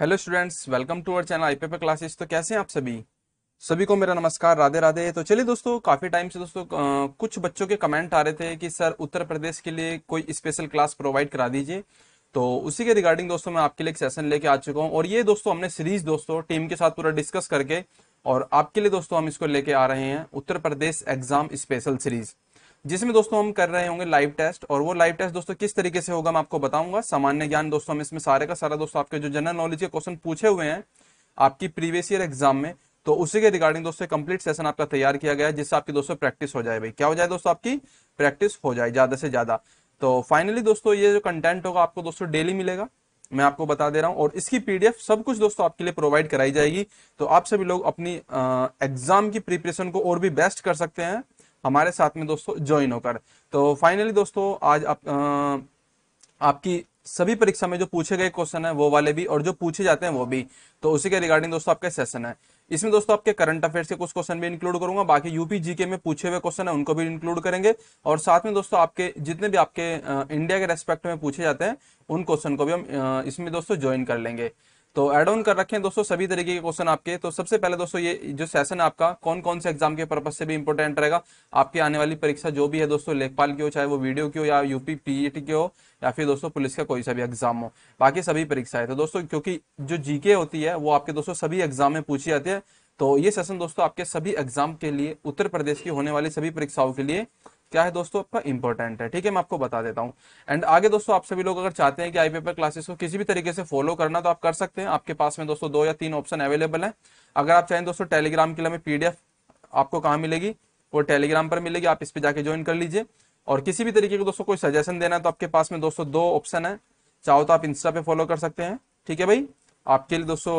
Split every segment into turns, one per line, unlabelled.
hello students welcome to our channel IPP classes तो कैसे हैं आप सभी सभी को मेरा नमस्कार राधे राधे तो चलिए दोस्तों काफ़ी टाइम से दोस्तों कुछ बच्चों के कमेंट आ रहे थे कि सर उत्तर प्रदेश के लिए कोई स्पेशल क्लास प्रोवाइड करा दीजिए तो उसी के रिगार्डिंग दोस्तों मैं आपके लिए एक सेशन लेके आ चुका हूँ और ये दोस्तों हमने सीरीज दोस्तों टीम के साथ पूरा डिस्कस करके और आपके लिए दोस्तों हम इसको लेके आ रहे हैं Uttar Pradesh exam special series जिसमें दोस्तों हम कर रहे होंगे लाइव टेस्ट और वो लाइव टेस्ट दोस्तों किस तरीके से होगा मैं आपको बताऊंगा सामान्य ज्ञान दोस्तों हम इसमें सारे का सारा दोस्तों आपके जो जनरल नॉलेज के क्वेश्चन पूछे हुए हैं आपकी प्रीवियस ईयर एग्जाम में तो उसी के रिगार्डिंग दोस्तों कंप्लीट सेशन आपका तैयार किया गया है जिससे आपकी दोस्तों प्रैक्टिस हो जाए भाई क्या हो जाए दोस्तों आपकी प्रैक्टिस हो जाए ज्यादा से ज्यादा तो फाइनली दोस्तों ये जो कंटेंट होगा आपको दोस्तों डेली मिलेगा मैं आपको बता दे रहा हूँ और इसकी पीडीएफ सब कुछ दोस्तों आपके लिए प्रोवाइड कराई जाएगी तो आप सभी लोग अपनी एग्जाम की प्रिपरेशन को और भी बेस्ट कर सकते हैं हमारे साथ में दोस्तों ज्वाइन होकर तो फाइनली दोस्तों आज आप आ, आपकी सभी परीक्षा में जो पूछे गए क्वेश्चन है वो वाले भी और जो पूछे जाते हैं वो भी तो उसी के रिगार्डिंग दोस्तों आपका सेशन है इसमें दोस्तों आपके करंट अफेयर्स के कुछ क्वेश्चन भी इंक्लूड करूंगा बाकी यूपी जीके में पूछे हुए क्वेश्चन है उनको भी इंक्लूड करेंगे और साथ में दोस्तों आपके जितने भी आपके इंडिया के रेस्पेक्ट में पूछे जाते हैं उन क्वेश्चन को भी हम इसमें दोस्तों ज्वाइन कर लेंगे तो एड ऑन कर रखें दोस्तों सभी तरीके के क्वेश्चन आपके तो सबसे पहले दोस्तों ये जो सेशन आपका कौन कौन से एग्जाम के पर्पज से भी इंपॉर्टेंट रहेगा आपकी आने वाली परीक्षा जो भी है दोस्तों लेखपाल की हो चाहे वो वीडियो की हो या यूपी पीईटी e की हो या फिर दोस्तों पुलिस का कोई सा भी एग्जाम हो बाकी सभी परीक्षाएं तो दोस्तों क्योंकि जो जीके होती है वो आपके दोस्तों सभी एग्जाम में पूछी जाती है तो ये सेशन दोस्तों आपके सभी एग्जाम के लिए उत्तर प्रदेश की होने वाली सभी परीक्षाओं के लिए क्या है दोस्तों आपका इंपॉर्टेंट है ठीक है मैं आपको बता देता हूँ एंड आगे दोस्तों आप सभी लोग अगर चाहते हैं कि आई पेपर क्लासेस को किसी भी तरीके से फॉलो करना तो आप कर सकते हैं आपके पास में दोस्तों दो या तीन ऑप्शन अवेलेबल है अगर आप चाहें दोस्तों टेलीग्राम के लिए पीडीएफ आपको कहाँ मिलेगी वो टेलीग्राम पर मिलेगी आप इस पर जाके ज्वाइन कर लीजिए और किसी भी तरीके का दोस्तों कोई सजेशन देना है तो आपके पास में दोस्तों दो ऑप्शन है चाहो तो आप इंस्टा पे फॉलो कर सकते हैं ठीक है भाई आपके लिए दोस्तों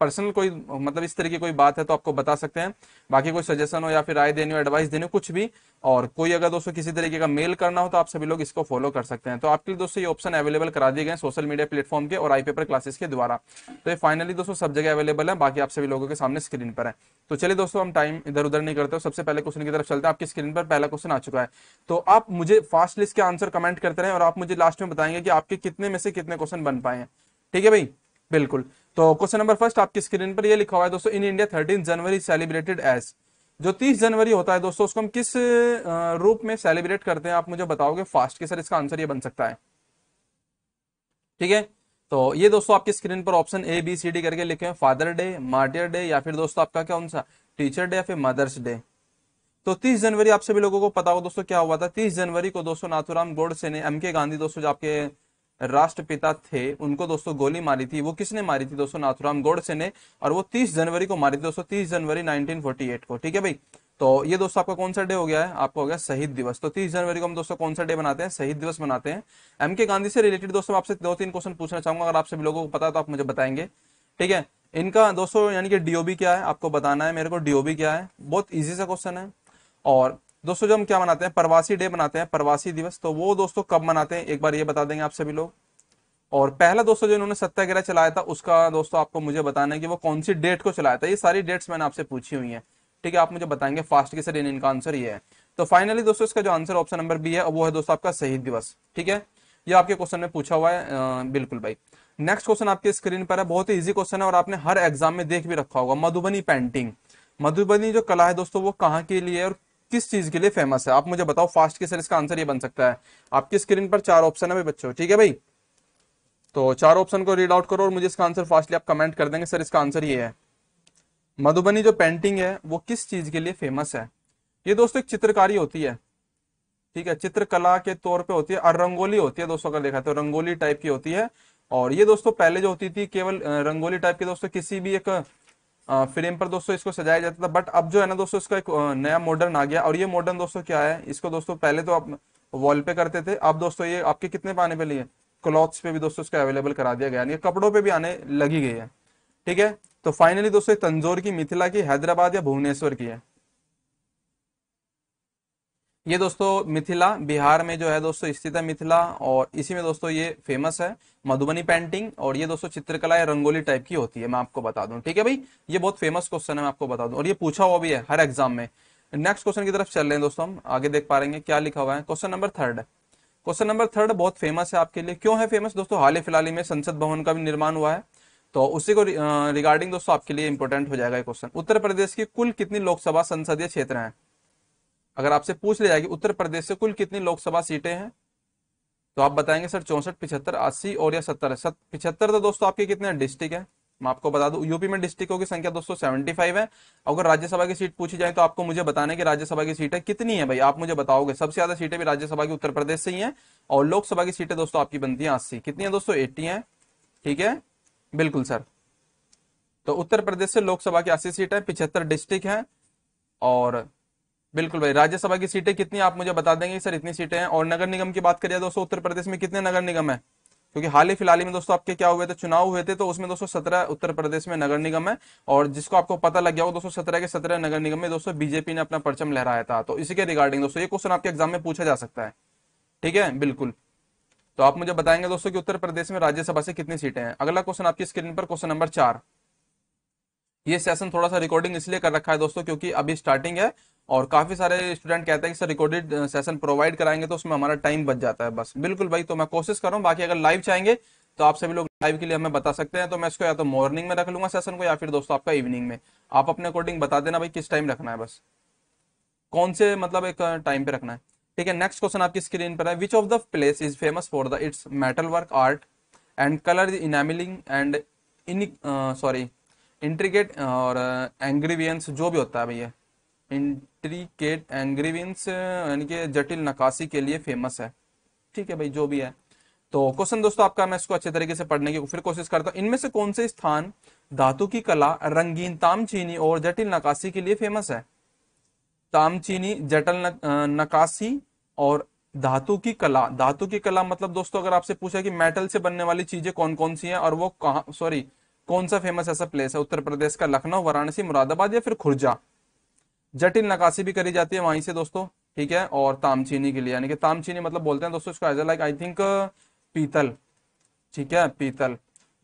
पर्सनल कोई मतलब इस तरह की कोई बात है तो आपको बता सकते हैं बाकी कोई सजेशन हो या फिर राय देने हो एडवाइस देने हो कुछ भी और कोई अगर दोस्तों किसी तरीके का मेल करना हो तो आप सभी लोग इसको फॉलो कर सकते हैं तो आपके लिए दोस्तों ये ऑप्शन अवेलेबल करा दिए गए सोशल मीडिया प्लेटफॉर्म के और आई पेपर क्लासेस के द्वारा तो ये फाइनली दोस्तों सब जगह अवेलेबल है बाकी आप सभी लोगों के सामने स्क्रीन पर है तो चलिए दोस्तों हम टाइम इधर उधर नहीं करते सबसे पहले क्वेश्चन की तरफ चलते हैं आपकी स्क्रीन पर पहला क्वेश्चन आ चुका है तो आप मुझे फास्ट लिस्ट के आंसर कमेंट करते रहे और आप मुझे लास्ट में बताएंगे कि आपके कितने में से कितने क्वेश्चन बन पाए हैं ठीक है भाई बिल्कुल तो क्वेश्चन नंबर फर्स्ट आपकी स्क्रीन पर ये लिखा हुआ है दोस्तों in India thirteen January celebrated as जो तीस जनवरी होता है दोस्तों उसको हम किस रूप में सेलिब्रेट करते हैं आप मुझे बताओगे फास्ट के सर इसका आंसर ये बन सकता है ठीक है तो ये दोस्तों आपकी स्क्रीन पर option A B C D करके लिखे हैं फादर डे मार्टियर डे या फिर दोस्तों आपका कौन सा टीचर डे या फिर मदर्स डे तो 30 जनवरी आप सभी लोगों को पता हो दोस्तों क्या हुआ था 30 जनवरी को दोस्तों नाथुराम गोडसे ने एम के गांधी दोस्तों जो आपके राष्ट्रपिता थे उनको दोस्तों गोली मारी थी वो किसने मारी थी दोस्तों नाथुराम गोडसे ने और वो 30 जनवरी को मारी थी दोस्तों 30 जनवरी 1948 को ठीक है भाई तो ये दोस्तों आपका कौन सा डे हो गया है आपको हो गया शहीद दिवस तो 30 जनवरी को हम दोस्तों कौन सा डे बनाते हैं शहीद दिवस बनाते हैं एम के गांधी से रिलेटेड दोस्तों आपसे दो तीन क्वेश्चन पूछना चाहूंगा अगर आप सभी लोगों को पता है तो आप मुझे बताएंगे ठीक है इनका दोस्तों यानी कि डीओबी क्या है आपको बताना है मेरे को डीओबी क्या है बहुत ईजी सा क्वेश्चन है और दोस्तों जब हम क्या मनाते हैं प्रवासी डे मनाते हैं प्रवासी दिवस तो वो दोस्तों कब मनाते हैं एक बार ये बता देंगे आप सभी लोग और पहला दोस्तों जो इन्होंने सत्याग्रह चलाया था उसका दोस्तों आपको मुझे बताना है कि वो कौन सी डेट को चलाया था ये सारी डेट्स मैंने आपसे पूछी हुई है ठीक है आप मुझे बताएंगे फास्ट के सर इनका आंसर ये है तो फाइनली दोस्तों इसका जो आंसर ऑप्शन नंबर बी है वो है दोस्तों आपका शहीद दिवस ठीक है ये आपके क्वेश्चन में पूछा हुआ है बिल्कुल भाई नेक्स्ट क्वेश्चन आपके स्क्रीन पर है बहुत ही इजी क्वेश्चन है और आपने हर एग्जाम में देख भी रखा होगा मधुबनी पेंटिंग मधुबनी जो कला है दोस्तों वो कहाँ के लिए और किस चीज के लिए फेमस है आप मुझे बताओ फास्ट के सर इसका आंसर ये बन सकता है आपकी स्क्रीन पर चार ऑप्शन है बच्चों ठीक है भाई तो चार ऑप्शन को रीड आउट करो और मुझे इसका आंसर फास्टली आप कमेंट कर देंगे सर इसका आंसर ये है मधुबनी जो पेंटिंग है वो किस चीज के लिए फेमस है ये दोस्तों एक चित्रकारी होती है ठीक है चित्रकला के तौर पे होती है और रंगोली होती है दोस्तों अगर देखा तो रंगोली टाइप की होती है और ये दोस्तों पहले जो होती थी केवल रंगोली टाइप की दोस्तों किसी भी एक फ्रेम पर दोस्तों इसको सजाया जाता था बट अब जो है ना दोस्तों इसका एक नया मॉडर्न आ गया और ये मॉडर्न दोस्तों क्या है इसको दोस्तों पहले तो आप वॉल पे करते थे अब दोस्तों ये आपके कितने पाने पे लिए क्लॉथ्स पे भी दोस्तों इसका अवेलेबल करा दिया गया कपड़ों पे भी आने लगी गई है ठीक है तो फाइनली दोस्तों तंजोर की मिथिला की हैदराबाद या भुवनेश्वर की है ये दोस्तों मिथिला बिहार में जो है दोस्तों स्थित है मिथिला और इसी में दोस्तों ये फेमस है मधुबनी पेंटिंग और ये दोस्तों चित्रकला या रंगोली टाइप की होती है मैं आपको बता दूं ठीक है भाई ये बहुत फेमस क्वेश्चन है मैं आपको बता दूं और ये पूछा हुआ भी है हर एग्जाम में नेक्स्ट क्वेश्चन की तरफ चल रहे हैं दोस्तों हम आगे देख पा रहे हैं क्या लिखा हुआ है question number third question number third बहुत फेमस है आपके लिए क्यों है फेमस दोस्तों हाल ही फिलहाल में संसद भवन का भी निर्माण हुआ है तो उसी को रिगार्डिंग दोस्तों आपके लिए इंपोर्टेंट हो जाएगा क्वेश्चन उत्तर प्रदेश की कुल कितनी लोकसभा संसदीय क्षेत्र हैं अगर आपसे पूछ लिया जाएगी उत्तर प्रदेश से कुल कितनी लोकसभा सीटें हैं तो आप बताएंगे सर चौंसठ पिछहत्तर अस्सी और या सत्तर पिछहत्तर तो दोस्तों आपके कितने डिस्ट्रिक्ट है मैं आपको बता दूं यूपी में डिस्ट्रिक्टों की संख्या दोस्तों सेवेंटी फाइव है अगर राज्यसभा की सीट पूछी जाए तो आपको मुझे बताने की राज्यसभा की सीटें कितनी है भाई आप मुझे बताओगे सबसे ज्यादा सीटें भी राज्यसभा की उत्तर प्रदेश से ही है और लोकसभा की सीटें दोस्तों आपकी बनती है अस्सी कितनी है दोस्तों एट्टी है ठीक है बिल्कुल सर तो उत्तर प्रदेश से लोकसभा की अस्सी सीटें पिछहत्तर डिस्ट्रिक्ट है और बिल्कुल भाई राज्यसभा की सीटें कितनी आप मुझे बता देंगे सर इतनी सीटें हैं और नगर निगम की बात करिए दोस्तों उत्तर प्रदेश में कितने नगर निगम है क्योंकि हाल ही फिलहाल में दोस्तों आपके क्या हुए थे चुनाव हुए थे तो उसमें दोस्तों सत्रह उत्तर प्रदेश में नगर निगम है और जिसको आपको पता लग गया हो दोस्तों सत्रह के सत्रह नगर निगम में दोस्तों बीजेपी ने अपना परचम लहराया था तो इसी के रिगार्डिंग दोस्तों ये क्वेश्चन आपके एग्जाम में पूछा जा सकता है ठीक है बिल्कुल तो आप मुझे बताएंगे दोस्तों की उत्तर प्रदेश में राज्यसभा से कितनी सीटें हैं अगला क्वेश्चन आपकी स्क्रीन पर क्वेश्चन नंबर चार ये सेशन थोड़ा सा रिकॉर्डिंग इसलिए कर रखा है दोस्तों क्योंकि अभी स्टार्टिंग है और काफ़ी सारे स्टूडेंट कहते हैं कि सर रिकॉर्डेड सेशन प्रोवाइड कराएंगे तो उसमें हमारा टाइम बच जाता है बस बिल्कुल भाई तो मैं कोशिश कर रहा हूँ बाकी अगर लाइव चाहेंगे तो आप सभी लोग लाइव के लिए हमें बता सकते हैं तो मैं इसको या तो मॉर्निंग में रख लूंगा सेशन को या फिर दोस्तों आपका इवनिंग में आप अपने अकॉर्डिंग बता देना भाई किस टाइम रखना है बस कौन से मतलब एक टाइम पे रखना है ठीक है नेक्स्ट क्वेश्चन आपकी स्क्रीन पर है which of the place is famous for the its metal work art and colour enamelling and in sorry intricate और एंग्रीवियंस जो भी होता है भैया इंट्रीकेट एंग्रीविंस यानी कि जटिल नकाशी के लिए फेमस है ठीक है भाई जो भी है तो क्वेश्चन दोस्तों आपका मैं इसको अच्छे तरीके से पढ़ने की फिर कोशिश करता हूँ इनमें से कौन से स्थान धातु की कला रंगीन तामचीनी और जटिल नकाशी के लिए फेमस है तामचीनी जटिल नकाशी और धातु की कला धातु की कला मतलब दोस्तों अगर आपसे पूछा कि मेटल से बनने वाली चीजें कौन कौन सी हैं और वो कहा सॉरी कौन सा फेमस ऐसा प्लेस है उत्तर प्रदेश का लखनऊ वाराणसी मुरादाबाद या फिर खुर्जा जटिल नकाशी भी करी जाती है वहीं से दोस्तों ठीक है और तामचीनी के लिए यानी कि तामचीनी मतलब बोलते हैं दोस्तों इसको एज लाइक आई थिंक पीतल ठीक है पीतल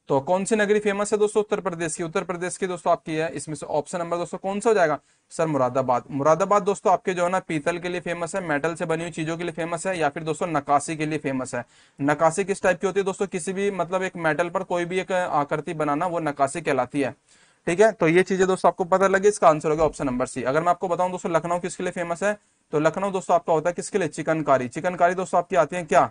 तो कौन सी नगरी फेमस है दोस्तों उत्तर प्रदेश की उत्तर प्रदेश की दोस्तों आपकी है इसमें से ऑप्शन नंबर दोस्तों कौन सा हो जाएगा सर मुरादाबाद मुरादाबाद दोस्तों आपके जो है ना पीतल के लिए फेमस है मेटल से बनी हुई चीजों के लिए फेमस है या फिर दोस्तों नकाशी के लिए फेमस है नकाशी किस टाइप की होती है दोस्तों किसी भी मतलब एक मेटल पर कोई भी एक आकृति बनाना वो नकाशी कहलाती है ठीक है तो ये चीजें दोस्तों आपको पता लगे इसका आंसर होगा ऑप्शन नंबर सी अगर मैं आपको बताऊं दोस्तों लखनऊ किसके लिए फेमस है तो लखनऊ दोस्तों आपका होता है किसके लिए चिकनकारी चिकनकारी दोस्तों आपकी आती है क्या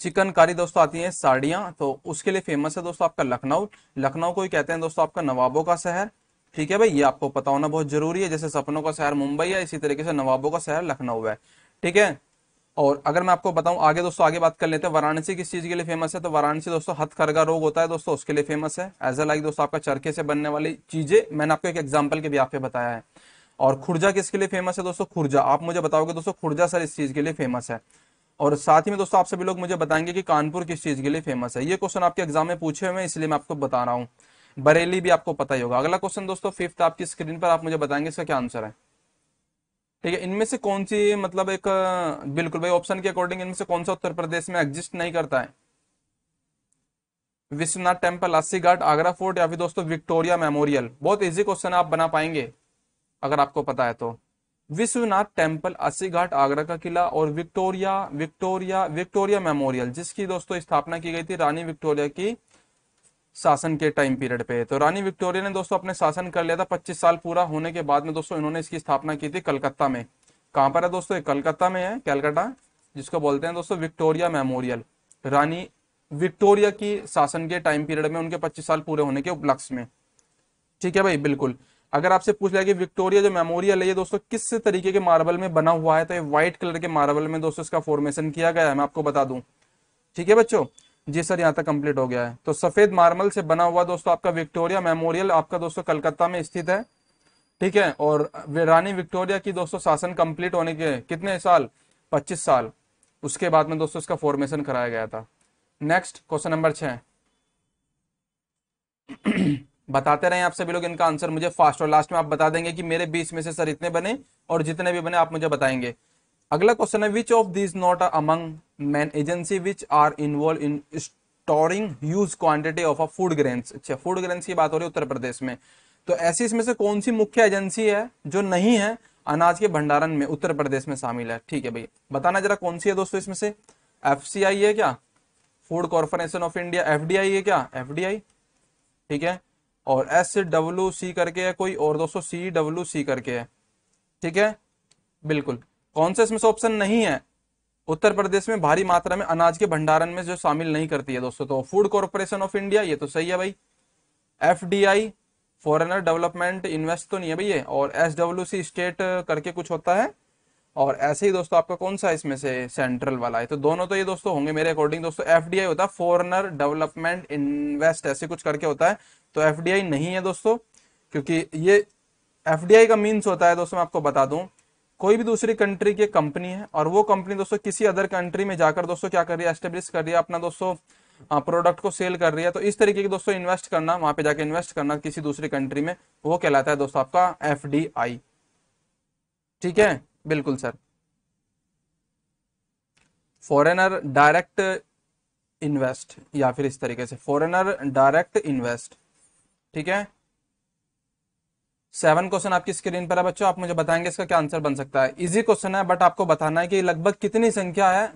चिकनकारी दोस्तों आती है साड़ियां तो उसके लिए फेमस है दोस्तों आपका लखनऊ लखनऊ को ही कहते हैं दोस्तों आपका नवाबों का शहर ठीक है भाई ये आपको पता होना बहुत जरूरी है जैसे सपनों का शहर मुंबई है इसी तरीके से नवाबों का शहर लखनऊ है ठीक है और अगर मैं आपको बताऊं आगे दोस्तों आगे बात कर लेते हैं वाराणसी किस चीज़ के लिए फेमस है तो वाराणसी दोस्तों हथकरघा रोग होता है दोस्तों उसके लिए फेमस है एज अ लाइक दोस्तों आपका चरखे से बनने वाली चीज़ें मैंने आपको एक एग्जाम्पल के भी आपके बताया है और खुर्जा किसके लिए फेमस है दोस्तों खुर्जा आप मुझे बताओगे दोस्तों खुर्जा सर इस चीज़ के लिए फेमस है और साथ ही में दोस्तों आप सभी लोग मुझे बताएंगे कि कानपुर किस चीज़ के लिए फेमस है ये क्वेश्चन आपके एग्जाम में पूछे हुए हैं इसलिए मैं आपको बता रहा हूँ बरेली भी आपको पता ही होगा अगला क्वेश्चन दोस्तों फिफ्थ आपकी स्क्रीन पर आप मुझे बताएंगे इसका क्या आंसर है ठीक है इनमें से कौन सी मतलब एक बिल्कुल भाई ऑप्शन के अकॉर्डिंग इनमें से कौन सा उत्तर प्रदेश में एग्जिस्ट नहीं करता है विश्वनाथ टेम्पल अस्सी घाट आगरा फोर्ट या फिर दोस्तों विक्टोरिया मेमोरियल बहुत इजी क्वेश्चन आप बना पाएंगे अगर आपको पता है तो विश्वनाथ टेम्पल अस्सी घाट आगरा का किला और विक्टोरिया विक्टोरिया विक्टोरिया मेमोरियल जिसकी दोस्तों स्थापना की गई थी रानी विक्टोरिया की शासन के टाइम पीरियड पे तो रानी विक्टोरिया ने दोस्तों अपने शासन कर लिया था 25 साल पूरा होने के बाद में दोस्तों इन्होंने इसकी स्थापना की थी कलकत्ता में कहां पर है दोस्तों ये कलकत्ता में है कैलकाटा जिसको बोलते हैं दोस्तों विक्टोरिया मेमोरियल रानी विक्टोरिया की शासन के टाइम पीरियड में उनके पच्चीस साल पूरे होने के उपलक्ष्य में ठीक है भाई बिल्कुल अगर आपसे पूछ लिया कि विक्टोरिया जो मेमोरियल है ये दोस्तों किस तरीके के मार्बल में बना हुआ है तो ये व्हाइट कलर के मार्बल में दोस्तों इसका फॉर्मेशन किया गया है मैं आपको बता दूं ठीक है बच्चों जी सर यहाँ तक कंप्लीट हो गया है तो सफेद मार्मल से बना हुआ दोस्तों आपका विक्टोरिया मेमोरियल आपका दोस्तों कलकत्ता में स्थित है ठीक है और रानी विक्टोरिया की दोस्तों शासन कंप्लीट होने के कितने साल 25 साल उसके बाद में दोस्तों इसका फॉर्मेशन कराया गया था नेक्स्ट क्वेश्चन नंबर छ बताते रहे आप सभी लोग इनका आंसर मुझे फास्ट और लास्ट में आप बता देंगे कि मेरे बीच में से सर इतने बने और जितने भी बने आप मुझे बताएंगे अगला क्वेश्चन है which of this not among main agency which are involve in storing huge quantity of a food grains अच्छा फूड grains की बात हो रही है उत्तर प्रदेश में तो ऐसी इसमें से कौन सी मुख्य एजेंसी है जो नहीं है अनाज के भंडारण में उत्तर प्रदेश में शामिल है ठीक है भैया बताना जरा कौन सी है दोस्तों इसमें से एफ है क्या Food Corporation of India F है क्या एफ ठीक है और एस डब्ल्यू सी करके है कोई और दोस्तों सी डब्ल्यू सी करके है ठीक है बिल्कुल कौन सा इसमें से ऑप्शन नहीं है उत्तर प्रदेश में भारी मात्रा में अनाज के भंडारण में जो शामिल नहीं करती है दोस्तों तो फूड कॉरपोरेशन ऑफ इंडिया ये तो सही है भाई F D I foreigner development invest तो नहीं है भैया और एस डब्ल्यू सी स्टेट करके कुछ होता है और ऐसे ही दोस्तों आपका कौन सा इसमें से सेंट्रल वाला है तो दोनों तो ये दोस्तों होंगे मेरे अकॉर्डिंग दोस्तों एफ होता है फॉरनर डेवलपमेंट इन्वेस्ट ऐसे कुछ करके होता है तो एफ नहीं है दोस्तों क्योंकि ये एफ का मीन्स होता है दोस्तों मैं आपको बता दूं कोई भी दूसरी कंट्री की कंपनी है और वो कंपनी दोस्तों किसी अदर कंट्री में जाकर दोस्तों क्या कर रही है एस्टेब्लिश कर रही है अपना दोस्तों प्रोडक्ट को सेल कर रही है तो इस तरीके की दोस्तों इन्वेस्ट करना वहां पे जाके इन्वेस्ट करना किसी दूसरी कंट्री में वो कहलाता है दोस्तों आपका एफ ठीक है बिल्कुल सर फॉरेनर डायरेक्ट इन्वेस्ट या फिर इस तरीके से फॉरेनर डायरेक्ट इन्वेस्ट ठीक है सेवन क्वेश्चन आपकी स्क्रीन पर है बच्चों आप मुझे बताएंगे इसका क्या आंसर बन सकता है इजी क्वेश्चन है बट आपको बताना है कि लगभग कितनी संख्या है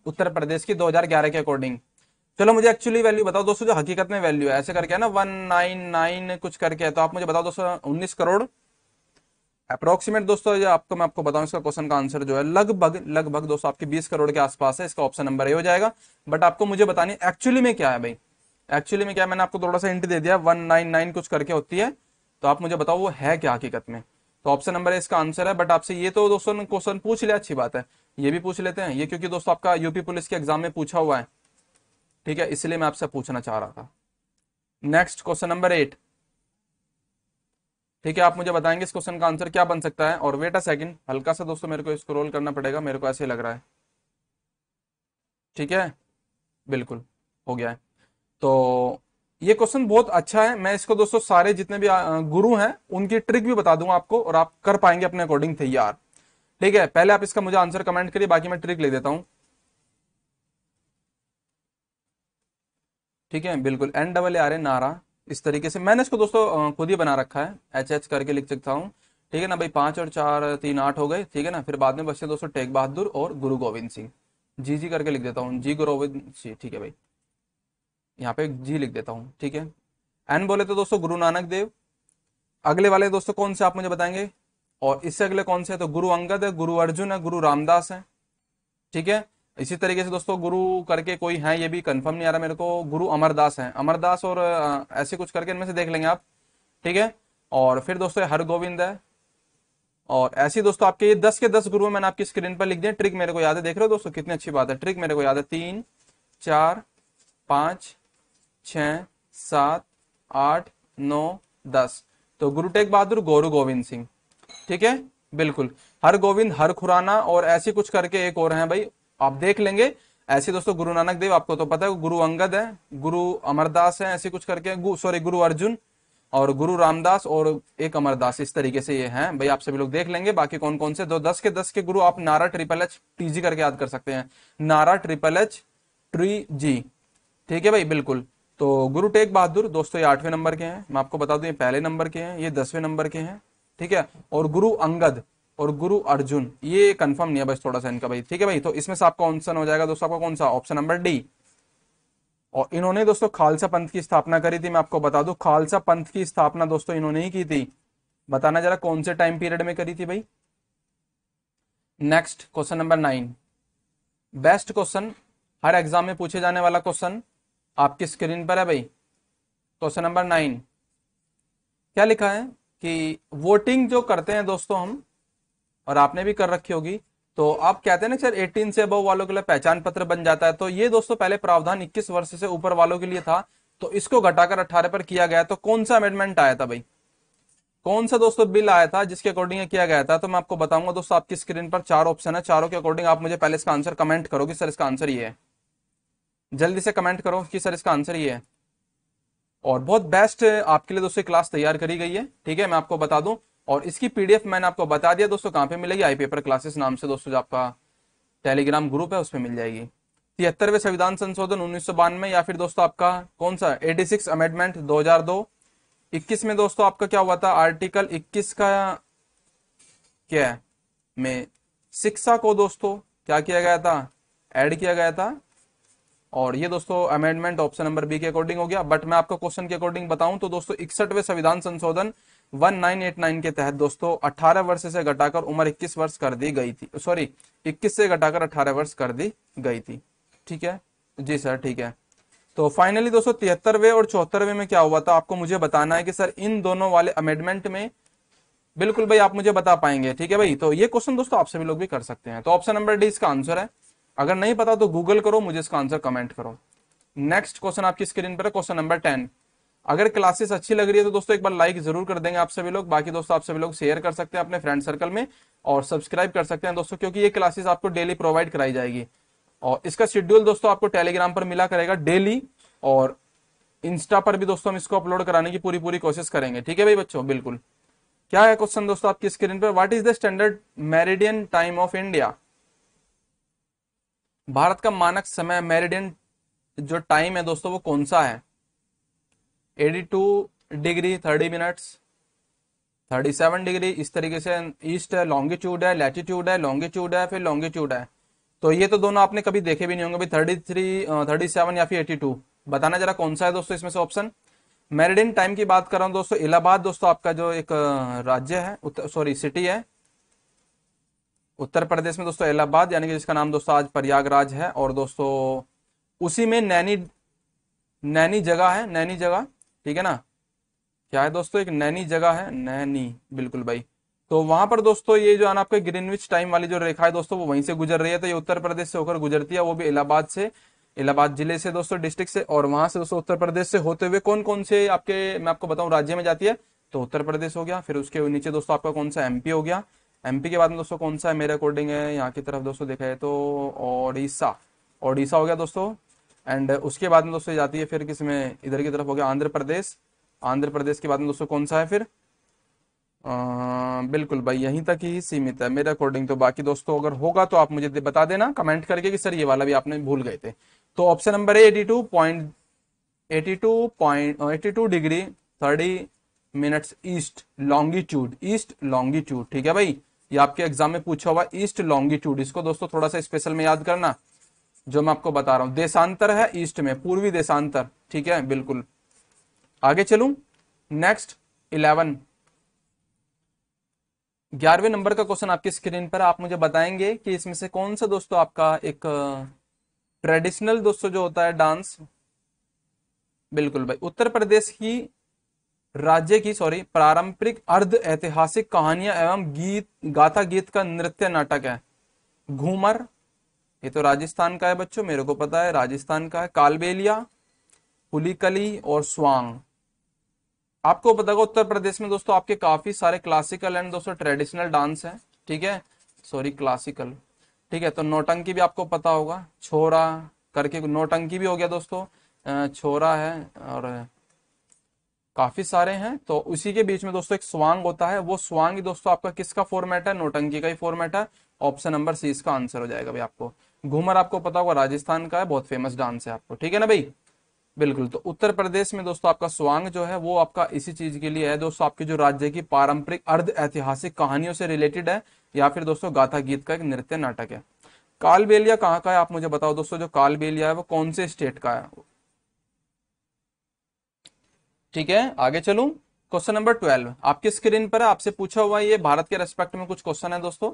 उत्तर प्रदेश की 2011 के अकॉर्डिंग चलो मुझे एक्चुअली वैल्यू बताओ दोस्तों जो हकीकत में वैल्यू है ऐसे करके है ना वन नाइन नाइन कुछ करके है तो आप मुझे बताओ दोस्तों उन्नीस करोड़ अप्रोक्सीमेट दोस्तों जो आपको मैं आपको बताऊं इसका क्वेश्चन का आंसर जो है लगभग लगभग दोस्तों आपके बीस करोड़ के आसपास है इसका ऑप्शन नंबर ए हो जाएगा बट आपको मुझे बतानी एक्चुअली में क्या है भाई एक्चुअली में क्या मैंने आपको थोड़ा सा इंट दे दिया वन नाइन नाइन कुछ करके होती है तो आप मुझे बताओ वो है क्या हकीकत में तो ऑप्शन नंबर इसका आंसर है बट आपसे ये तो दोस्तों क्वेश्चन पूछ लिया अच्छी बात है ये भी पूछ लेते हैं ये क्योंकि दोस्तों आपका यूपी पुलिस के एग्जाम में पूछा हुआ है ठीक है इसलिए मैं आपसे पूछना चाह रहा था नेक्स्ट क्वेश्चन नंबर एट ठीक है आप मुझे बताएंगे इस क्वेश्चन का आंसर क्या बन सकता है और वेट अ सेकंड हल्का सा दोस्तों मेरे को स्क्रोल करना पड़ेगा मेरे को ऐसे लग रहा है ठीक है बिल्कुल हो गया है तो ये क्वेश्चन बहुत अच्छा है मैं इसको दोस्तों सारे जितने भी गुरु हैं उनकी ट्रिक भी बता दूंगा आपको और आप कर पाएंगे अपने अकॉर्डिंग तैयार ठीक है पहले आप इसका मुझे आंसर कमेंट करिए बाकी मैं ट्रिक ले देता हूं ठीक है बिल्कुल एन डबल आर ए नारा इस तरीके से मैंने इसको दोस्तों खुद ही बना रखा है एच एच करके लिख सकता हूँ ठीक है ना भाई पांच और चार तीन आठ हो गए ठीक है ना फिर बाद में बच्चे दोस्तों टेक बहादुर और गुरु गोविंद सिंह जी जी करके लिख देता हूँ जी गुरु गोविंद सिंह ठीक है भाई यहाँ पे जी लिख देता हूँ ठीक है एन बोले तो दोस्तों गुरु नानक देव अगले वाले दोस्तों कौन से आप मुझे बताएंगे और इससे अगले कौन से है तो गुरु अंगद है गुरु अर्जुन है गुरु रामदास है ठीक है इसी तरीके से दोस्तों गुरु करके कोई है ये भी कंफर्म नहीं आ रहा मेरे को गुरु अमरदास है अमरदास और ऐसे कुछ करके इनमें से देख लेंगे आप ठीक है और फिर दोस्तों हर गोविंद है और ऐसे दोस्तों आपके ये दस के दस गुरु मैंने आपकी स्क्रीन पर लिख दिया ट्रिक मेरे को याद है देख रहे हो दोस्तों कितनी अच्छी बात है ट्रिक मेरे को याद है तीन चार पांच छ सात आठ नौ दस तो गुरु तेग बहादुर गोरु गोविंद सिंह ठीक है बिल्कुल हर गोविंद हर खुराना और ऐसी कुछ करके एक और हैं भाई आप देख लेंगे ऐसे दोस्तों गुरु नानक देव आपको तो पता है गुरु अंगद है गुरु अमरदास है ऐसे कुछ करके गु, सॉरी गुरु अर्जुन और गुरु रामदास और एक अमरदास इस तरीके से ये हैं भाई आप सभी लोग देख लेंगे बाकी कौन कौन से दो दस के दस के गुरु आप नारा ट्रिपल एच टी जी करके याद कर सकते हैं नारा ट्रिपल एच ट्री जी ठीक है भाई बिल्कुल तो गुरु टेग बहादुर दोस्तों ये आठवें नंबर के हैं मैं आपको बता दूं ये पहले नंबर के हैं ये दसवें नंबर के हैं ठीक है और गुरु अंगद और गुरु अर्जुन ये कंफर्म नहीं है बस थोड़ा सा इनका भाई ठीक है भाई तो इसमें से आपका ऑप्शन हो जाएगा दोस्तों आपका कौन सा ऑप्शन नंबर डी और इन्होंने दोस्तों खालसा पंथ की स्थापना करी थी मैं आपको बता दू खालसा पंथ की स्थापना दोस्तों इन्होंने ही की थी बताना जरा कौन से टाइम पीरियड में करी थी भाई next question number nine best question हर एग्जाम में पूछे जाने वाला क्वेश्चन आपकी स्क्रीन पर है भाई क्वेश्चन नंबर नाइन क्या लिखा है कि वोटिंग जो करते हैं दोस्तों हम और आपने भी कर रखी होगी तो आप कहते हैं ना सर 18 से अब वालों के लिए पहचान पत्र बन जाता है तो ये दोस्तों पहले प्रावधान 21 वर्ष से ऊपर वालों के लिए था तो इसको घटाकर 18 पर किया गया तो कौन सा अमेंडमेंट आया था भाई कौन सा दोस्तों बिल आया था जिसके अकॉर्डिंग किया गया था तो मैं आपको बताऊंगा दोस्तों आपकी स्क्रीन पर चार ऑप्शन है चारों के अकॉर्डिंग आप मुझे पहले इसका आंसर कमेंट करोगे सर इसका आंसर ये है जल्दी से कमेंट करो कि सर इसका आंसर ये है और बहुत बेस्ट आपके लिए दोस्तों क्लास तैयार करी गई है ठीक है मैं आपको बता दूं और इसकी पीडीएफ मैंने आपको बता दिया दोस्तों कहाँ पे मिलेगी आई पेपर क्लासेस नाम से दोस्तों जो आपका टेलीग्राम ग्रुप है उसमें मिल जाएगी तिहत्तरवे संविधान संशोधन उन्नीस या फिर दोस्तों आपका कौन सा एटी सिक्स अमेंडमेंट दो हजार दो इक्कीस में दोस्तों आपका क्या हुआ था आर्टिकल इक्कीस का क्या है में शिक्षा को दोस्तों क्या किया गया था एड किया गया था और ये दोस्तों अमेंडमेंट ऑप्शन नंबर बी के अकॉर्डिंग हो गया बट मैं आपको क्वेश्चन के अकॉर्डिंग बताऊं तो दोस्तों इकसठवें संविधान संशोधन 1989 के तहत दोस्तों 18 वर्ष से घटाकर उम्र 21 वर्ष कर दी गई थी सॉरी 21 से घटाकर 18 वर्ष कर दी गई थी ठीक है जी सर ठीक है तो फाइनली दोस्तों तिहत्तरवे और चौहत्तरवे में क्या हुआ था आपको मुझे बताना है कि सर इन दोनों वाले अमेंडमेंट में बिल्कुल भाई आप मुझे बता पाएंगे ठीक है भाई तो ये क्वेश्चन दोस्तों आपसे भी लोग भी कर सकते हैं तो ऑप्शन नंबर डी इसका आंसर है अगर नहीं पता तो गूगल करो मुझे इसका आंसर कमेंट करो नेक्स्ट क्वेश्चन आपकी स्क्रीन पर है क्वेश्चन नंबर टेन अगर क्लासेस अच्छी लग रही है तो दोस्तों एक बार लाइक जरूर कर देंगे आप सभी लोग बाकी दोस्तों आप सभी लोग शेयर कर सकते हैं अपने फ्रेंड सर्कल में और सब्सक्राइब कर सकते हैं दोस्तों क्योंकि ये क्लासेस आपको डेली प्रोवाइड कराई जाएगी और इसका शेड्यूल दोस्तों आपको टेलीग्राम पर मिला करेगा डेली और इंस्टा पर भी दोस्तों हम इसको अपलोड कराने की पूरी पूरी कोशिश करेंगे ठीक है भाई बच्चों बिल्कुल क्या है क्वेश्चन दोस्तों आपकी स्क्रीन पर what is the standard meridian time of India Bharat का मानक समय मेरिडियन जो टाइम है दोस्तों वो कौन सा है 82 डिग्री 30 मिनट्स 37 डिग्री इस तरीके से ईस्ट है लॉन्गिट्यूड है लैटिट्यूड है लॉन्गिट्यूड है फिर लॉन्गिट्यूड है तो ये तो दोनों आपने कभी देखे भी नहीं होंगे भाई थर्टी सेवन या फिर टू बताना जरा कौन सा है दोस्तों इसमें से ऑप्शन मेरिडियन टाइम की बात कर रहा हूँ दोस्तों इलाहाबाद दोस्तों आपका जो एक राज्य है सॉरी सिटी है उत्तर प्रदेश में दोस्तों इलाहाबाद यानी कि जिसका नाम दोस्तों आज प्रयागराज है और दोस्तों उसी में नैनी नैनी जगह है नैनी जगह ठीक है ना क्या है दोस्तों एक नैनी जगह है नैनी बिल्कुल भाई तो वहां पर दोस्तों ये जो है ना आपके ग्रीनविच टाइम वाली जो रेखा है दोस्तों वो वहीं से गुजर रही है तो ये उत्तर प्रदेश से होकर गुजरती है वो भी इलाहाबाद से इलाहाबाद जिले से दोस्तों डिस्ट्रिक्ट से और वहां से दोस्तों उत्तर प्रदेश से होते हुए कौन कौन से आपके मैं आपको बताऊं राज्य में जाती है तो उत्तर प्रदेश हो गया फिर उसके नीचे दोस्तों आपका कौन सा एमपी हो गया एमपी के बाद में दोस्तों कौन सा है मेरे अकॉर्डिंग है यहाँ की तरफ दोस्तों देखा है तो ओडिशा ओडिशा हो गया दोस्तों एंड उसके बाद में दोस्तों जाती है फिर किस में इधर की तरफ हो गया आंध्र प्रदेश आंध्र प्रदेश के बाद में दोस्तों कौन सा है फिर आ, बिल्कुल भाई यहीं तक ही सीमित है मेरे अकॉर्डिंग तो बाकी दोस्तों अगर होगा तो आप मुझे दे, बता देना कमेंट करके कि सर ये वाला भी आपने भूल गए थे तो ऑप्शन नंबर है eighty two point eighty two point eighty two degree thirty minutes east longitude east longitude ठीक है भाई ये आपके एग्जाम में पूछा हुआ ईस्ट लॉन्गिट्यूड इसको दोस्तों थोड़ा सा स्पेशल में याद करना जो मैं आपको बता रहा हूं देशांतर है ईस्ट में पूर्वी देशांतर ठीक है बिल्कुल आगे चलू नेक्स्ट इलेवन ग्यारहवें नंबर का क्वेश्चन आपकी स्क्रीन पर आप मुझे बताएंगे कि इसमें से कौन सा दोस्तों आपका एक ट्रेडिशनल दोस्तों जो होता है डांस बिल्कुल भाई उत्तर प्रदेश की राज्य की सॉरी पारंपरिक अर्ध ऐतिहासिक कहानियां एवं गीत गाथा गीत का नृत्य नाटक है घूमर ये तो राजस्थान का है बच्चों मेरे को पता है राजस्थान का है कालबेलिया पुलिकली और स्वांग आपको पता होगा उत्तर प्रदेश में दोस्तों आपके काफी सारे क्लासिकल एंड दोस्तों ट्रेडिशनल डांस है ठीक है सॉरी क्लासिकल ठीक है तो नोटंकी भी आपको पता होगा छोरा करके नोटंकी भी हो गया दोस्तों छोरा है और काफी सारे हैं तो उसी के बीच में दोस्तों एक स्वांग होता है वो स्वांग ही दोस्तों आपका किसका फॉर्मेट है नोटंकी का ही फॉर्मेट है ऑप्शन नंबर सी इसका आंसर हो जाएगा भाई आपको घूमर आपको पता होगा राजस्थान का है बहुत फेमस डांस है आपको ठीक है ना भाई बिल्कुल तो उत्तर प्रदेश में दोस्तों आपका स्वांग जो है वो आपका इसी चीज के लिए है दोस्तों आपके जो राज्य की पारंपरिक अर्ध ऐतिहासिक कहानियों से रिलेटेड है या फिर दोस्तों गाथा गीत का एक नृत्य नाटक है कालबेलिया कहाँ का है आप मुझे बताओ दोस्तों जो कालबेलिया है वो कौन से स्टेट का है ठीक है आगे चलू क्वेश्चन नंबर ट्वेल्व आपके स्क्रीन पर आपसे पूछा हुआ ये भारत के रेस्पेक्ट में कुछ क्वेश्चन है दोस्तों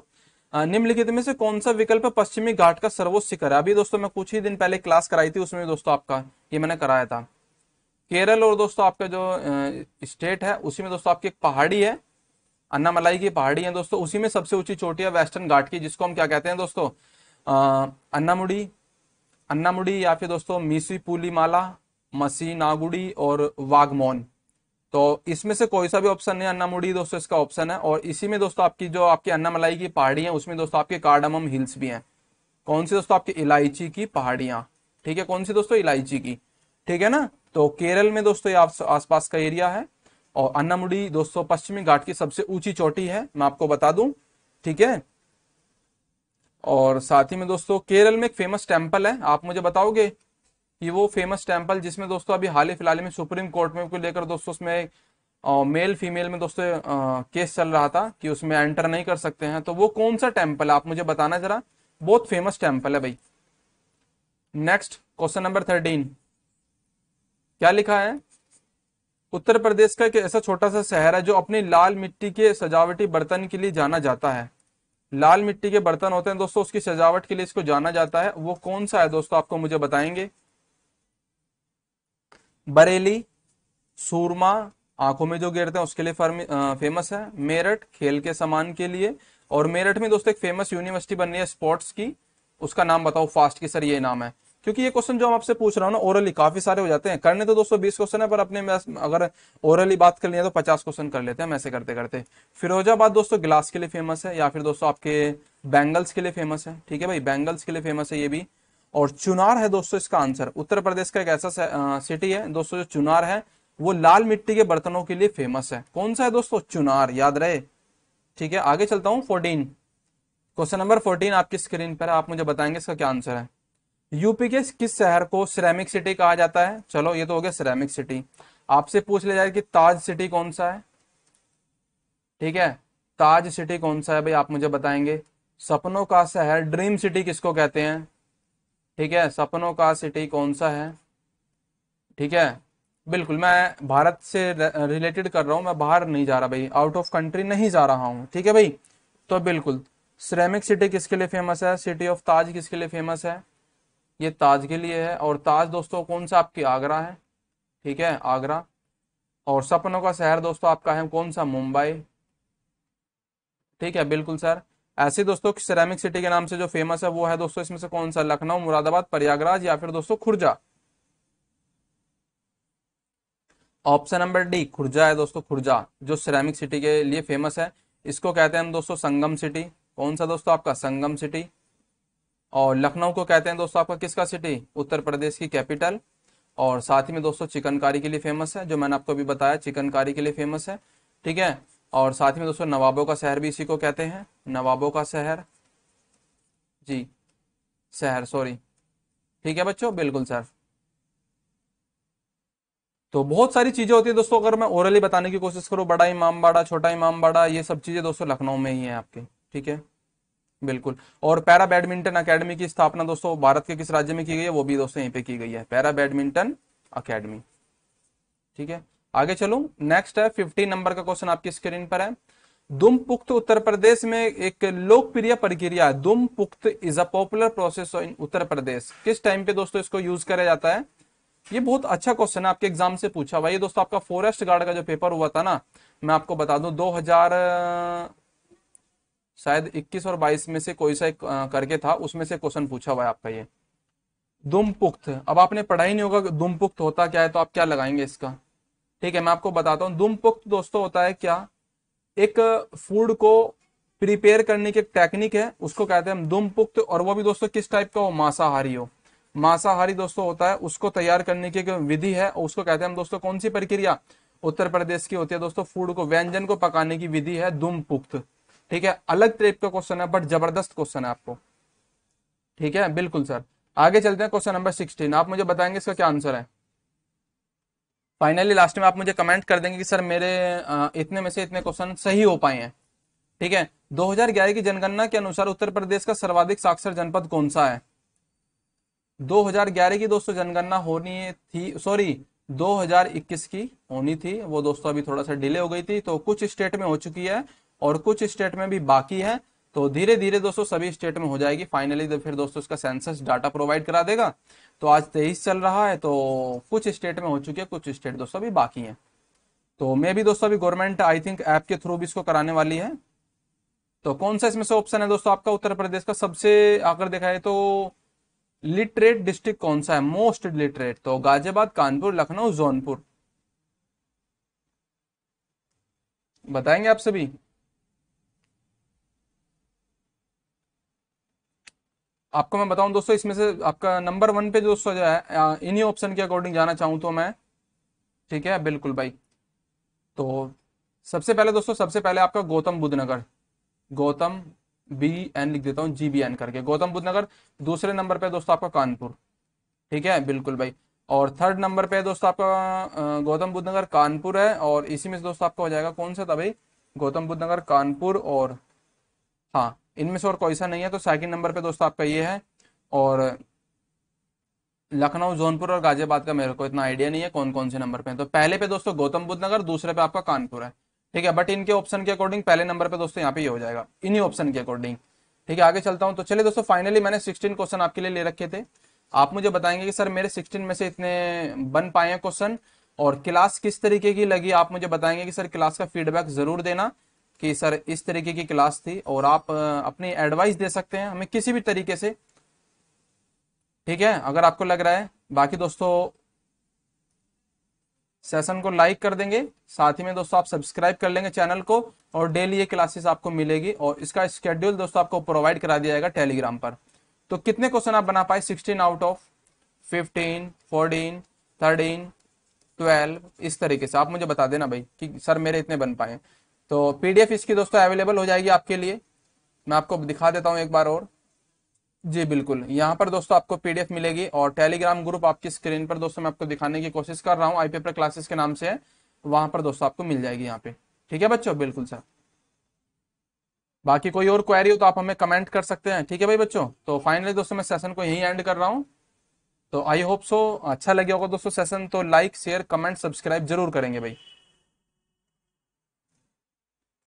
निम्नलिखित में से कौन सा विकल्प पश्चिमी घाट का सर्वोच्च शिखर है अभी दोस्तों मैं कुछ ही दिन पहले क्लास कराई थी उसमें दोस्तों आपका ये मैंने कराया था केरल और दोस्तों आपका जो स्टेट है उसी में दोस्तों आपकी एक पहाड़ी है अन्नामलाई की पहाड़ी है दोस्तों उसी में सबसे ऊंची चोटी है वेस्टर्न घाट की जिसको हम क्या कहते हैं दोस्तों अन्नामुड़ी अन्नामुड़ी या फिर दोस्तों मीसी पुली माला मसीनागुड़ी और वागमोन तो इसमें से कोई सा भी ऑप्शन नहीं मुड़ी दोस्तों इसका ऑप्शन है और इसी में दोस्तों आपकी जो आपकी अन्नामलाई की पहाड़ी है उसमें दोस्तों आपके कार्डमम हिल्स भी हैं कौन सी दोस्तों आपकी इलायची की पहाड़ियां ठीक है कौन सी दोस्तों इलायची की ठीक है ना तो केरल में दोस्तों आप आसपास का एरिया है और अन्नामुड़ी दोस्तों पश्चिमी घाट की सबसे ऊंची चोटी है मैं आपको बता दू ठीक है और साथ ही में दोस्तों केरल में एक फेमस टेम्पल है आप मुझे बताओगे ये वो फेमस टेम्पल जिसमें दोस्तों अभी हाल ही फिलहाल में सुप्रीम कोर्ट में को लेकर दोस्तों उसमें मेल फीमेल में दोस्तों केस चल रहा था कि उसमें एंटर नहीं कर सकते हैं तो वो कौन सा टेम्पल आप मुझे बताना जरा बहुत फेमस टेम्पल है भाई नेक्स्ट क्वेश्चन नंबर थर्टीन क्या लिखा है उत्तर प्रदेश का एक ऐसा छोटा सा शहर है जो अपनी लाल मिट्टी के सजावटी बर्तन के लिए जाना जाता है लाल मिट्टी के बर्तन होते हैं दोस्तों उसकी सजावट के लिए इसको जाना जाता है वो कौन सा है दोस्तों आपको मुझे बताएंगे बरेली सूरमा आंखों में जो गिरते हैं उसके लिए फेमस है मेरठ खेल के सामान के लिए और मेरठ में दोस्तों एक फेमस यूनिवर्सिटी बन रही है स्पोर्ट्स की उसका नाम बताओ फास्ट की सर ये नाम है क्योंकि ये क्वेश्चन जो हम आपसे पूछ रहा हूँ ना ओरली काफी सारे हो जाते हैं करने तो दोस्तों बीस क्वेश्चन है पर अपने अगर ओरली बात कर लिया तो पचास क्वेश्चन कर लेते हैं हम ऐसे करते करते फिरोजाबाद दोस्तों गिलास के लिए फेमस है या फिर दोस्तों आपके बैंगल्स के लिए फेमस है ठीक है भाई बैंगल्स के लिए फेमस है ये भी और चुनार है दोस्तों इसका आंसर उत्तर प्रदेश का एक ऐसा सिटी है दोस्तों जो चुनार है वो लाल मिट्टी के बर्तनों के लिए फेमस है कौन सा है दोस्तों चुनार याद रहे ठीक है आगे चलता हूं फोर्टीन क्वेश्चन नंबर फोर्टीन आपकी स्क्रीन पर आप मुझे बताएंगे इसका क्या आंसर है यूपी के किस शहर को सिरेमिक सिटी कहा जाता है चलो ये तो हो गया सिरेमिक सिटी आपसे पूछ लिया जाए कि ताज सिटी कौन सा है ठीक है ताज सिटी कौन सा है भाई आप मुझे बताएंगे सपनों का शहर ड्रीम सिटी किसको कहते हैं ठीक है सपनों का सिटी कौन सा है ठीक है बिल्कुल मैं भारत से रिलेटेड कर रहा हूँ मैं बाहर नहीं जा रहा भाई आउट ऑफ कंट्री नहीं जा रहा हूँ ठीक है भाई तो बिल्कुल सिरेमिक सिटी किसके लिए फेमस है सिटी ऑफ ताज किसके लिए फेमस है ये ताज के लिए है और ताज दोस्तों कौन सा आपकी आगरा है ठीक है आगरा और सपनों का शहर दोस्तों आपका है कौन सा मुंबई ठीक है बिल्कुल सर ऐसे दोस्तों सिरेमिक सिटी के नाम से जो फेमस है वो है दोस्तों इसमें से कौन सा लखनऊ मुरादाबाद प्रयागराज या फिर दोस्तों Khurja option number D Khurja है दोस्तों खुर्जा जो सिरेमिक सिटी के लिए फेमस है इसको कहते हैं हम दोस्तों संगम सिटी कौन सा दोस्तों आपका संगम सिटी और लखनऊ को कहते हैं दोस्तों आपका किसका सिटी उत्तर प्रदेश की कैपिटल और साथ ही में दोस्तों चिकनकारी के लिए फेमस है जो मैंने आपको अभी बताया चिकनकारी के लिए फेमस है ठीक है और साथ में दोस्तों नवाबों का शहर भी इसी को कहते हैं नवाबों का शहर जी शहर सॉरी ठीक है बच्चों बिल्कुल सर तो बहुत सारी चीजें होती है दोस्तों अगर मैं ओरली बताने की कोशिश करूं बड़ा इमाम बाड़ा छोटा इमाम बाड़ा ये सब चीजें दोस्तों लखनऊ में ही है आपके ठीक है बिल्कुल और पैरा बैडमिंटन अकेडमी की स्थापना दोस्तों भारत के किस राज्य में की गई है वो भी दोस्तों यहीं पे की गई है पैरा बैडमिंटन अकेडमी ठीक है आगे चलू नेक्स्ट है फिफ्टीन नंबर का क्वेश्चन आपकी स्क्रीन पर है दुम पुख्त उत्तर प्रदेश में एक लोकप्रिय प्रक्रिया dum pukht is a popular process in Uttar Pradesh किस टाइम पे दोस्तों इसको यूज करा जाता है ये बहुत अच्छा क्वेश्चन है आपके एग्जाम से पूछा हुआ ये दोस्तों आपका फॉरेस्ट गार्ड का जो पेपर हुआ था ना मैं आपको बता दू दो हजार शायद 21 और 22 में से कोई सा करके था उसमें से क्वेश्चन पूछा हुआ है आपका ये दुम पुख्त अब आपने पढ़ाई नहीं होगा दुम पुख्त होता क्या है तो आप क्या लगाएंगे इसका ठीक है मैं आपको बताता हूँ दुम पुख्त दोस्तों होता है क्या एक फूड को प्रिपेयर करने की एक टेक्निक है उसको कहते हैं हम दुम पुख्त और वो भी दोस्तों किस टाइप का हो मांसाहारी हो मांसाहारी दोस्तों होता है उसको तैयार करने की एक विधि है और उसको कहते हैं हम दोस्तों कौन सी प्रक्रिया उत्तर प्रदेश की होती है दोस्तों फूड को व्यंजन को पकाने की विधि है दुम पुख्त ठीक है अलग टाइप का क्वेश्चन है बट जबरदस्त क्वेश्चन है आपको ठीक है बिल्कुल सर आगे चलते हैं क्वेश्चन नंबर सिक्सटीन आप मुझे बताएंगे इसका क्या आंसर है फाइनली लास्ट में आप मुझे कमेंट कर देंगे कि सर मेरे इतने में से इतने क्वेश्चन सही हो पाए हैं ठीक है 2011 की जनगणना के अनुसार उत्तर प्रदेश का सर्वाधिक साक्षर जनपद कौन सा है 2011 की दोस्तों जनगणना होनी थी सॉरी 2021 की होनी थी वो दोस्तों अभी थोड़ा सा डिले हो गई थी तो कुछ स्टेट में हो चुकी है और कुछ स्टेट में भी बाकी है तो धीरे धीरे दोस्तों सभी स्टेट में हो जाएगी फाइनली तो फिर दोस्तों इसका सेंसस डाटा प्रोवाइड करा देगा तो आज तेईस चल रहा है तो कुछ स्टेट में हो चुकी है कुछ स्टेट दोस्तों अभी बाकी हैं तो मे भी दोस्तों अभी गवर्नमेंट आई थिंक ऐप के थ्रू भी इसको कराने वाली है तो कौन सा इसमें से ऑप्शन है दोस्तों आपका उत्तर प्रदेश का सबसे आकर देखा है तो लिटरेट डिस्ट्रिक्ट कौन सा है मोस्ट लिटरेट तो गाजियाबाद कानपुर लखनऊ जौनपुर बताएंगे आप सभी आपको मैं बताऊं दोस्तों इसमें से आपका नंबर वन पे दोस्तों जो है इन्हीं ऑप्शन के अकॉर्डिंग जाना चाहूँ तो मैं ठीक है बिल्कुल भाई तो सबसे पहले दोस्तों सबसे पहले आपका गौतम बुद्ध नगर गौतम बी एन लिख देता हूँ जी बी एन करके गौतम बुद्ध नगर दूसरे नंबर पे दोस्तों आपका कानपुर ठीक है बिल्कुल भाई और थर्ड नंबर पे दोस्तों आपका गौतम बुद्ध नगर कानपुर है और इसी में दोस्तों आपका हो जाएगा कौन सा था भाई गौतम बुद्ध नगर कानपुर और हाँ इनमें से और कोई सा नहीं है तो सेकंड नंबर पे दोस्तों आपका ये है और लखनऊ जौनपुर और गाजियाबाद का मेरे को इतना आइडिया नहीं है कौन कौन से नंबर पे है तो पहले पे दोस्तों गौतम बुद्ध नगर दूसरे पे आपका कानपुर है ठीक है बट इनके ऑप्शन के अकॉर्डिंग पहले नंबर पे दोस्तों यहाँ पे ये हो जाएगा इन्हीं ऑप्शन के अकॉर्डिंग ठीक है आगे चलता हूँ तो चलिए दोस्तों फाइनली मैंने सिक्सटीन क्वेश्चन आपके लिए ले रखे थे आप मुझे बताएंगे कि सर मेरे सिक्सटीन में से इतने बन पाए हैं क्वेश्चन और क्लास किस तरीके की लगी आप मुझे बताएंगे कि सर क्लास का फीडबैक जरूर देना कि सर इस तरीके की क्लास थी और आप अपनी एडवाइस दे सकते हैं हमें किसी भी तरीके से ठीक है अगर आपको लग रहा है बाकी दोस्तों सेशन को लाइक कर देंगे साथ ही में दोस्तों आप सब्सक्राइब कर लेंगे चैनल को और डेली ये क्लासेस आपको मिलेगी और इसका स्केड्यूल दोस्तों आपको प्रोवाइड करा दिया जाएगा टेलीग्राम पर तो कितने क्वेश्चन आप बना पाए sixteen out of fifteen fourteen thirteen twelve इस तरीके से आप मुझे बता देना भाई कि सर मेरे इतने बन पाए तो पीडीएफ इसकी दोस्तों अवेलेबल हो जाएगी आपके लिए मैं आपको दिखा देता हूँ एक बार और जी बिल्कुल यहाँ पर दोस्तों आपको पीडीएफ मिलेगी और टेलीग्राम ग्रुप आपकी स्क्रीन पर दोस्तों मैं आपको दिखाने की कोशिश कर रहा हूँ आई पेपर क्लासेस के नाम से है वहां पर दोस्तों आपको मिल जाएगी यहाँ पे ठीक है बच्चों बिल्कुल सर बाकी कोई और क्वेरी हो तो आप हमें कमेंट कर सकते हैं ठीक है भाई बच्चों तो फाइनली दोस्तों मैं सेशन को यहीं एंड कर रहा हूँ तो आई होप सो अच्छा लगे होगा दोस्तों सेशन तो लाइक शेयर कमेंट सब्सक्राइब जरूर करेंगे भाई